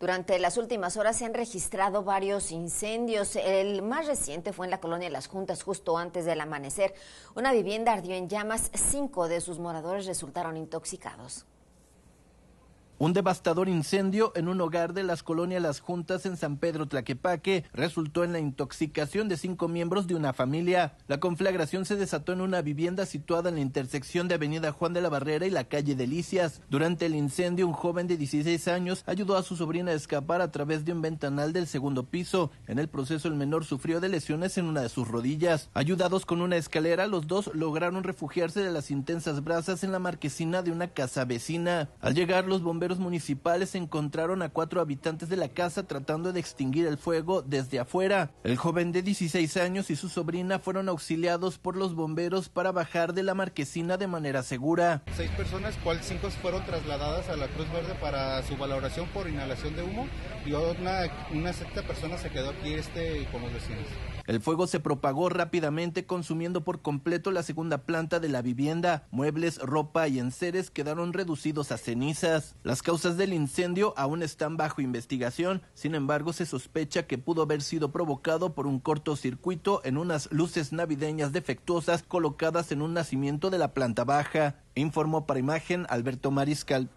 Durante las últimas horas se han registrado varios incendios. El más reciente fue en la colonia Las Juntas, justo antes del amanecer. Una vivienda ardió en llamas, cinco de sus moradores resultaron intoxicados. Un devastador incendio en un hogar de las colonias Las Juntas en San Pedro Tlaquepaque resultó en la intoxicación de cinco miembros de una familia. La conflagración se desató en una vivienda situada en la intersección de Avenida Juan de la Barrera y la calle Delicias. Durante el incendio, un joven de 16 años ayudó a su sobrina a escapar a través de un ventanal del segundo piso. En el proceso, el menor sufrió de lesiones en una de sus rodillas. Ayudados con una escalera, los dos lograron refugiarse de las intensas brasas en la marquesina de una casa vecina. Al llegar, los bomberos bomberos municipales encontraron a cuatro habitantes de la casa tratando de extinguir el fuego desde afuera. El joven de 16 años y su sobrina fueron auxiliados por los bomberos para bajar de la marquesina de manera segura. Seis personas, cual cinco fueron trasladadas a la Cruz Verde para su valoración por inhalación de humo y una, una sexta persona se quedó aquí este con El fuego se propagó rápidamente consumiendo por completo la segunda planta de la vivienda. Muebles, ropa y enseres quedaron reducidos a cenizas. Las las causas del incendio aún están bajo investigación, sin embargo se sospecha que pudo haber sido provocado por un cortocircuito en unas luces navideñas defectuosas colocadas en un nacimiento de la planta baja, informó para imagen Alberto Mariscal.